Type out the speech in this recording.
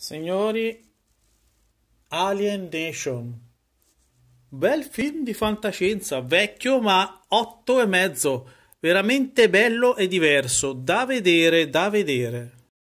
Signori, Alien Nation. Bel film di fantascienza, vecchio ma otto e mezzo, veramente bello e diverso, da vedere, da vedere.